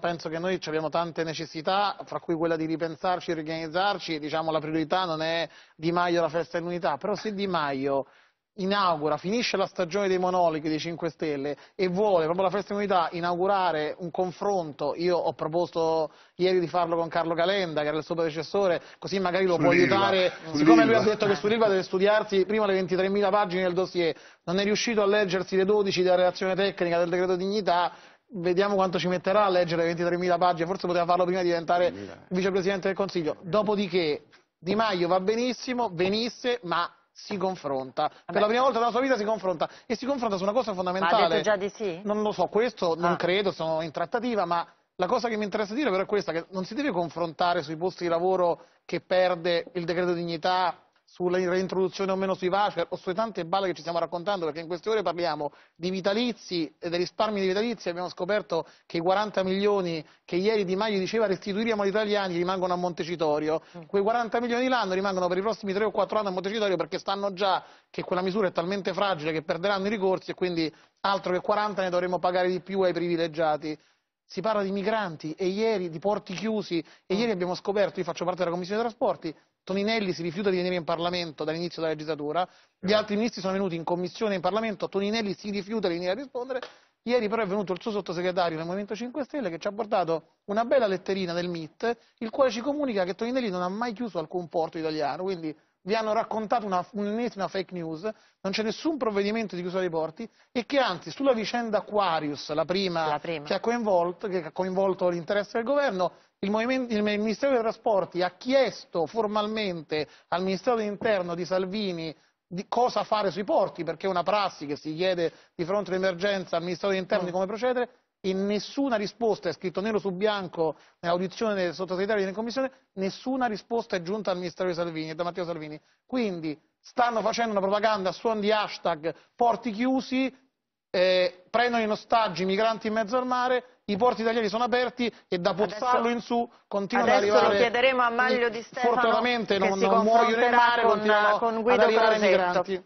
penso che noi abbiamo tante necessità, fra cui quella di ripensarci, e riorganizzarci, diciamo la priorità non è Di Maio la festa dell'unità, però se Di Maio inaugura, finisce la stagione dei monolichi dei 5 Stelle e vuole proprio la festa dell'unità inaugurare un confronto, io ho proposto ieri di farlo con Carlo Calenda che era il suo predecessore, così magari lo può aiutare, siccome lui ha detto che su sull'Ilva deve studiarsi prima le 23.000 pagine del dossier, non è riuscito a leggersi le 12 della relazione tecnica del decreto dignità, vediamo quanto ci metterà a leggere 23.000 pagine, forse poteva farlo prima di diventare vicepresidente del Consiglio. Dopodiché Di Maio va benissimo, venisse, ma si confronta. Vabbè. Per la prima volta nella sua vita si confronta e si confronta su una cosa fondamentale. Ma ha detto già di sì? Non lo so, questo non ah. credo, sono in trattativa, ma la cosa che mi interessa dire però è questa, che non si deve confrontare sui posti di lavoro che perde il decreto dignità sulla reintroduzione o meno sui voucher o sulle tante balle che ci stiamo raccontando, perché in queste ore parliamo di vitalizi e dei risparmi di vitalizi, abbiamo scoperto che i 40 milioni che ieri Di Maio diceva restituiremo agli italiani rimangono a Montecitorio, mm. quei 40 milioni l'anno rimangono per i prossimi 3 o 4 anni a Montecitorio perché sanno già che quella misura è talmente fragile che perderanno i ricorsi e quindi altro che 40 ne dovremo pagare di più ai privilegiati si parla di migranti e ieri di porti chiusi e ieri abbiamo scoperto, io faccio parte della Commissione dei Trasporti, Toninelli si rifiuta di venire in Parlamento dall'inizio della legislatura, gli altri ministri sono venuti in Commissione e in Parlamento, Toninelli si rifiuta di venire a rispondere, ieri però è venuto il suo sottosegretario del Movimento 5 Stelle che ci ha portato una bella letterina del MIT, il quale ci comunica che Toninelli non ha mai chiuso alcun porto italiano, quindi vi hanno raccontato una, un'ennesima fake news, non c'è nessun provvedimento di chiusura dei porti e che anzi sulla vicenda Aquarius, la prima, la prima. Che, ha coinvolto, che, ha coinvolto, l'interesse del governo, il, il Ministero dei Trasporti ha chiesto formalmente al Ministero dell'Interno di Salvini di cosa fare sui porti, perché è una prassi che si chiede di fronte all'emergenza al Ministero dell'Interno mm. di come procedere, in nessuna risposta, è scritto nero su bianco nell'audizione del sottosegretario di commissione, nessuna risposta è giunta al ministero di Salvini, e da Matteo Salvini. Quindi stanno facendo una propaganda a suon di hashtag porti chiusi, eh, prendono in ostaggi i migranti in mezzo al mare, i porti italiani sono aperti e da Pozzallo in su continuano ad arrivare. Adesso lo chiederemo a Maglio di Stefano. Fortunatamente non, non muoiono in mare, con, continuano con ad arrivare i migranti.